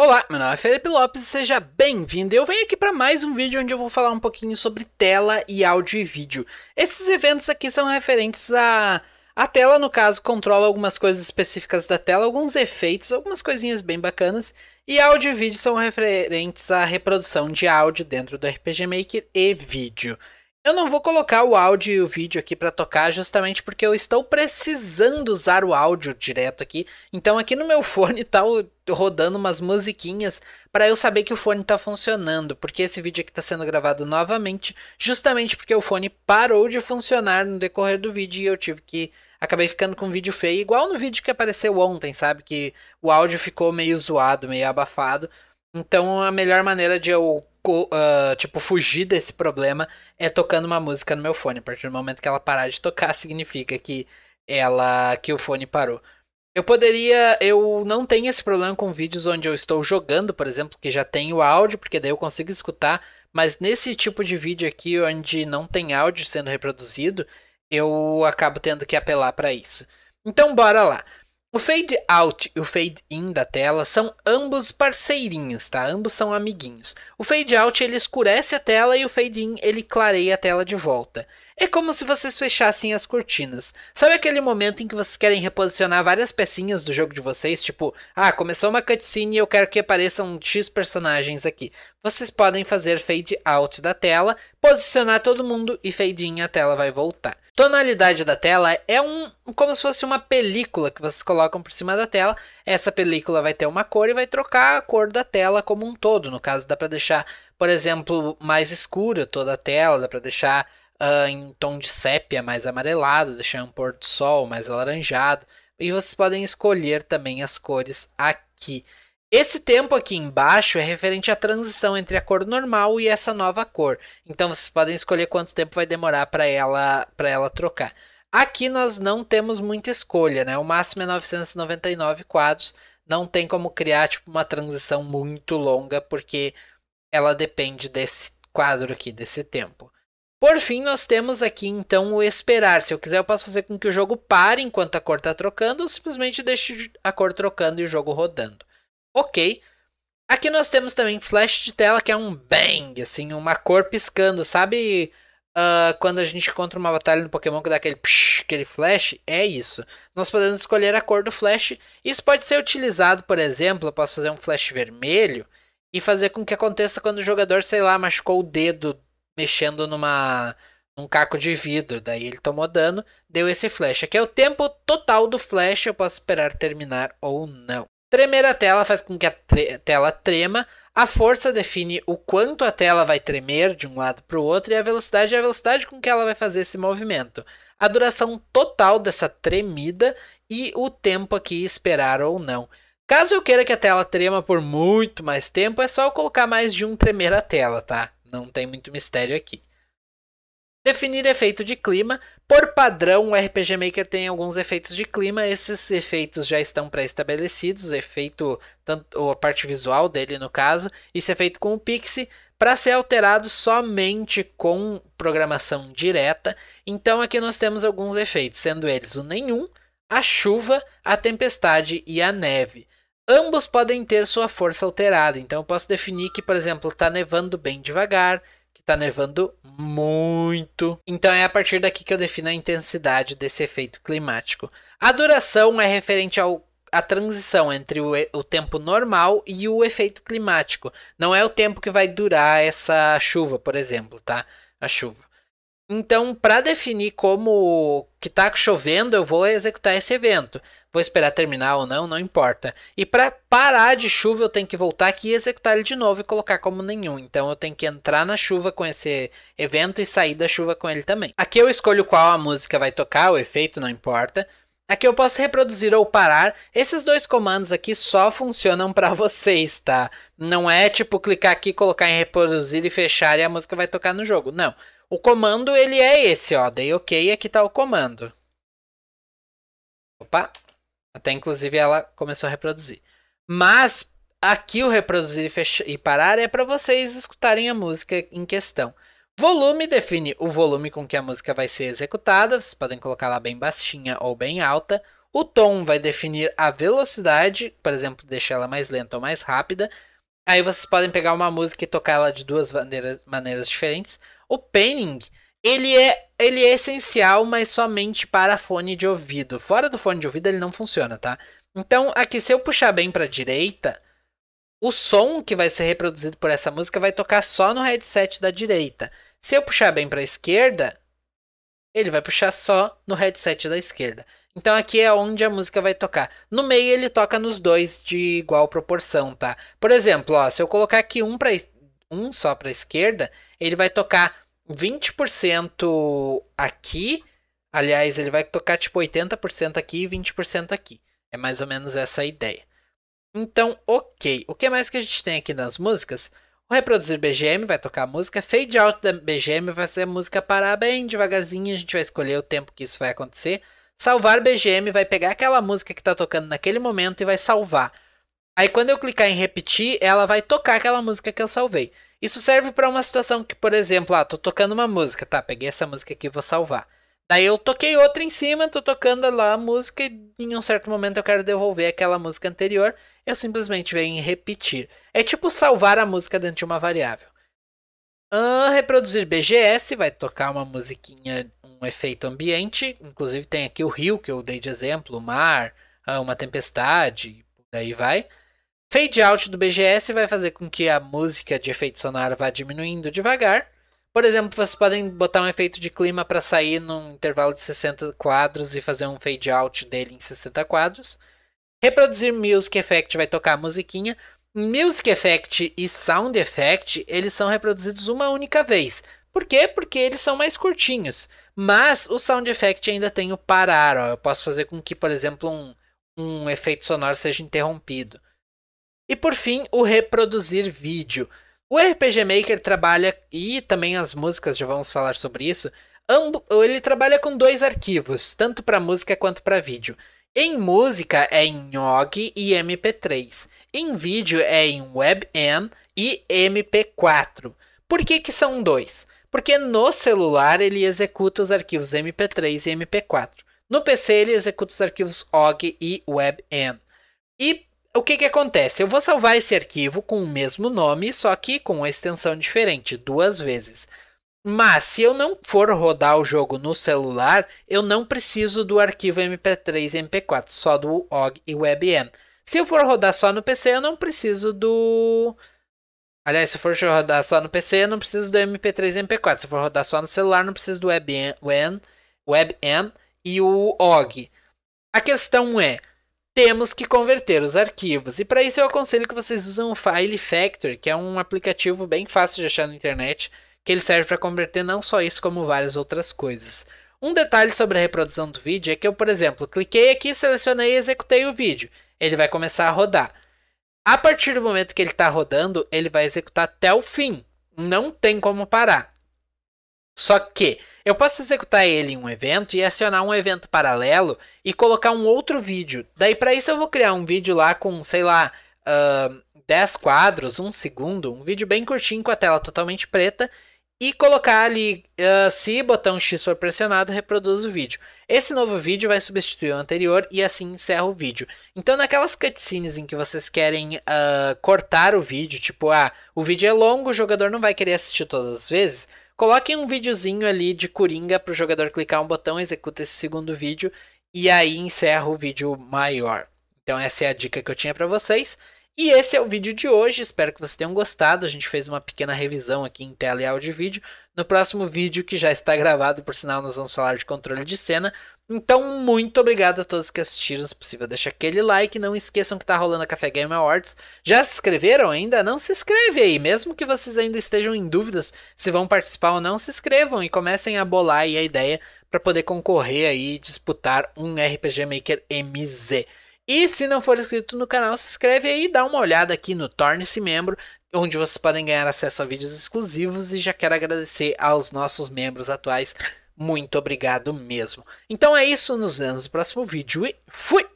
Olá, meu nome é Felipe Lopes e seja bem-vindo. Eu venho aqui para mais um vídeo onde eu vou falar um pouquinho sobre tela e áudio e vídeo. Esses eventos aqui são referentes a a tela, no caso, controla algumas coisas específicas da tela, alguns efeitos, algumas coisinhas bem bacanas. E áudio e vídeo são referentes à reprodução de áudio dentro do RPG Maker e vídeo. Eu não vou colocar o áudio e o vídeo aqui para tocar, justamente porque eu estou precisando usar o áudio direto aqui. Então aqui no meu fone tá rodando umas musiquinhas para eu saber que o fone tá funcionando, porque esse vídeo aqui tá sendo gravado novamente, justamente porque o fone parou de funcionar no decorrer do vídeo e eu tive que acabei ficando com um vídeo feio, igual no vídeo que apareceu ontem, sabe que o áudio ficou meio zoado, meio abafado. Então a melhor maneira de eu uh, tipo, fugir desse problema é tocando uma música no meu fone. A partir do momento que ela parar de tocar, significa que ela que o fone parou. Eu poderia, eu não tenho esse problema com vídeos onde eu estou jogando, por exemplo, que já tem o áudio, porque daí eu consigo escutar, mas nesse tipo de vídeo aqui onde não tem áudio sendo reproduzido, eu acabo tendo que apelar para isso. Então bora lá. O fade out e o fade in da tela são ambos parceirinhos, tá? Ambos são amiguinhos. O fade out ele escurece a tela e o fade in ele clareia a tela de volta. É como se vocês fechassem as cortinas. Sabe aquele momento em que vocês querem reposicionar várias pecinhas do jogo de vocês? Tipo, ah, começou uma cutscene e eu quero que apareçam X personagens aqui. Vocês podem fazer fade out da tela, posicionar todo mundo e fade in a tela vai voltar. Tonalidade da tela é um como se fosse uma película que vocês colocam por cima da tela. Essa película vai ter uma cor e vai trocar a cor da tela como um todo. No caso, dá para deixar, por exemplo, mais escura toda a tela, dá para deixar uh, em tom de sépia mais amarelado, deixar um pôr do sol mais alaranjado. E vocês podem escolher também as cores aqui. Esse tempo aqui embaixo é referente à transição entre a cor normal e essa nova cor. Então vocês podem escolher quanto tempo vai demorar para ela, ela trocar. Aqui nós não temos muita escolha, né? O máximo é 999 quadros. Não tem como criar tipo, uma transição muito longa, porque ela depende desse quadro aqui, desse tempo. Por fim, nós temos aqui então o esperar. Se eu quiser, eu posso fazer com que o jogo pare enquanto a cor está trocando, ou simplesmente deixe a cor trocando e o jogo rodando ok. Aqui nós temos também flash de tela, que é um bang, assim, uma cor piscando, sabe? Uh, quando a gente encontra uma batalha no Pokémon que dá aquele, psh, aquele flash, é isso. Nós podemos escolher a cor do flash. Isso pode ser utilizado, por exemplo, eu posso fazer um flash vermelho e fazer com que aconteça quando o jogador, sei lá, machucou o dedo mexendo numa num caco de vidro. Daí ele tomou dano, deu esse flash. Aqui é o tempo total do flash, eu posso esperar terminar ou não. Tremer a tela faz com que a tela trema. A força define o quanto a tela vai tremer de um lado para o outro e a velocidade é a velocidade com que ela vai fazer esse movimento. A duração total dessa tremida e o tempo aqui esperar ou não. Caso eu queira que a tela trema por muito mais tempo, é só eu colocar mais de um tremer a tela, tá? Não tem muito mistério aqui. Definir efeito de clima. Por padrão, o RPG Maker tem alguns efeitos de clima. Esses efeitos já estão pré-estabelecidos, efeito tanto a parte visual dele no caso, isso é feito com o Pixie para ser alterado somente com programação direta. Então aqui nós temos alguns efeitos, sendo eles o nenhum, a chuva, a tempestade e a neve. Ambos podem ter sua força alterada, então eu posso definir que, por exemplo, está nevando bem devagar, tá nevando muito. Então é a partir daqui que eu defino a intensidade desse efeito climático. A duração é referente ao a transição entre o, o, tempo normal e o efeito climático. Não é o tempo que vai durar essa chuva, por exemplo, tá? A chuva. Então, para definir como que está chovendo, eu vou executar esse evento. Vou esperar terminar ou não, não importa. E para parar de chuva, eu tenho que voltar aqui e executar ele de novo e colocar como nenhum. Então eu tenho que entrar na chuva com esse evento e sair da chuva com ele também. Aqui eu escolho qual a música vai tocar, o efeito não importa. Aqui eu posso reproduzir ou parar. Esses dois comandos aqui só funcionam para vocês, tá? Não é tipo clicar aqui, colocar em reproduzir e fechar e a música vai tocar no jogo. Não. O comando ele é esse, ó. Dei OK e aqui tá o comando. Opa, até inclusive ela começou a reproduzir. Mas aqui o reproduzir e, e parar é para vocês escutarem a música em questão. Volume define o volume com que a música vai ser executada, vocês podem colocar lá bem baixinha ou bem alta. O tom vai definir a velocidade, por exemplo, deixar ela mais lenta ou mais rápida. Aí vocês podem pegar uma música e tocar ela de duas maneiras, maneiras diferentes. O panning ele é, ele é essencial, mas somente para fone de ouvido. Fora do fone de ouvido ele não funciona, tá? Então, aqui se eu puxar bem para a direita, o som que vai ser reproduzido por essa música vai tocar só no headset da direita. Se eu puxar bem para a esquerda, ele vai puxar só no headset da esquerda. Então aqui é onde a música vai tocar. No meio ele toca nos dois de igual proporção, tá? Por exemplo, ó, se eu colocar aqui um para um só para a esquerda, ele vai tocar 20% aqui. Aliás, ele vai tocar tipo 80% aqui e 20% aqui. É mais ou menos essa a ideia. Então, ok. O que mais que a gente tem aqui nas músicas? O reproduzir BGM vai tocar a música. Fade out da BGM vai ser a música parar bem devagarzinho. A gente vai escolher o tempo que isso vai acontecer. Salvar BGM vai pegar aquela música que está tocando naquele momento e vai salvar. Aí quando eu clicar em repetir, ela vai tocar aquela música que eu salvei. Isso serve para uma situação que, por exemplo, ah, tô tocando uma música, tá? Peguei essa música aqui, vou salvar. Daí eu toquei outra em cima, tô tocando lá a música e em um certo momento eu quero devolver aquela música anterior, eu simplesmente venho em repetir. É tipo salvar a música dentro de uma variável. reproduzir BGS, vai tocar uma musiquinha, um efeito ambiente, inclusive tem aqui o rio que eu dei de exemplo, o mar, ah, uma tempestade, por aí vai. Fade out do BGS vai fazer com que a música de efeito sonoro vá diminuindo devagar. Por exemplo, vocês podem botar um efeito de clima para sair num intervalo de 60 quadros e fazer um fade out dele em 60 quadros. Reproduzir Music Effect vai tocar a musiquinha. Music Effect e Sound Effect, eles são reproduzidos uma única vez. Por quê? Porque eles são mais curtinhos. Mas o Sound Effect ainda tem o parar. Ó. Eu posso fazer com que, por exemplo, um, um efeito sonoro seja interrompido. E por fim, o reproduzir vídeo. O RPG Maker trabalha, e também as músicas, já vamos falar sobre isso, ele trabalha com dois arquivos, tanto para música quanto para vídeo. Em música é em OGG e MP3. Em vídeo é em WebM e MP4. Por que, que são dois? Porque no celular ele executa os arquivos MP3 e MP4. No PC ele executa os arquivos OGG e WebM. E o que, que acontece? Eu vou salvar esse arquivo com o mesmo nome, só que com uma extensão diferente, duas vezes. Mas se eu não for rodar o jogo no celular, eu não preciso do arquivo MP3 e MP4, só do OGG e WebM. Se eu for rodar só no PC, eu não preciso do. Aliás, se eu for rodar só no PC, eu não preciso do MP3 e MP4. Se eu for rodar só no celular, não preciso do WebM, WebM e o OGG. A questão é, temos que converter os arquivos. E para isso eu aconselho que vocês usem o File Factory, que é um aplicativo bem fácil de achar na internet, que ele serve para converter não só isso, como várias outras coisas. Um detalhe sobre a reprodução do vídeo é que eu, por exemplo, cliquei aqui, selecionei e executei o vídeo. Ele vai começar a rodar. A partir do momento que ele está rodando, ele vai executar até o fim. Não tem como parar. Só que eu posso executar ele em um evento e acionar um evento paralelo e colocar um outro vídeo. Daí para isso eu vou criar um vídeo lá com, sei lá, uh, 10 quadros, um segundo, um vídeo bem curtinho com a tela totalmente preta e colocar ali uh, se botão X for pressionado, reproduz o vídeo. Esse novo vídeo vai substituir o anterior e assim encerra o vídeo. Então, naquelas cutscenes em que vocês querem uh, cortar o vídeo, tipo, ah, o vídeo é longo, o jogador não vai querer assistir todas as vezes. Coloquem um videozinho ali de coringa para o jogador clicar um botão, executa esse segundo vídeo e aí encerra o vídeo maior. Então essa é a dica que eu tinha para vocês. E esse é o vídeo de hoje, espero que vocês tenham gostado. A gente fez uma pequena revisão aqui em tela e áudio e vídeo. No próximo vídeo, que já está gravado, por sinal, nós vamos falar de controle de cena. Então, muito obrigado a todos que assistiram. Se possível, deixa aquele like. Não esqueçam que está rolando a Café Game Awards. Já se inscreveram ainda? Não se inscreve aí. Mesmo que vocês ainda estejam em dúvidas se vão participar ou não, se inscrevam e comecem a bolar aí a ideia para poder concorrer aí e disputar um RPG Maker MZ. E se não for inscrito no canal, se inscreve aí, dá uma olhada aqui no Torne-se Membro, onde vocês podem ganhar acesso a vídeos exclusivos e já quero agradecer aos nossos membros atuais. Muito obrigado mesmo. Então é isso, nos vemos no próximo vídeo e fui!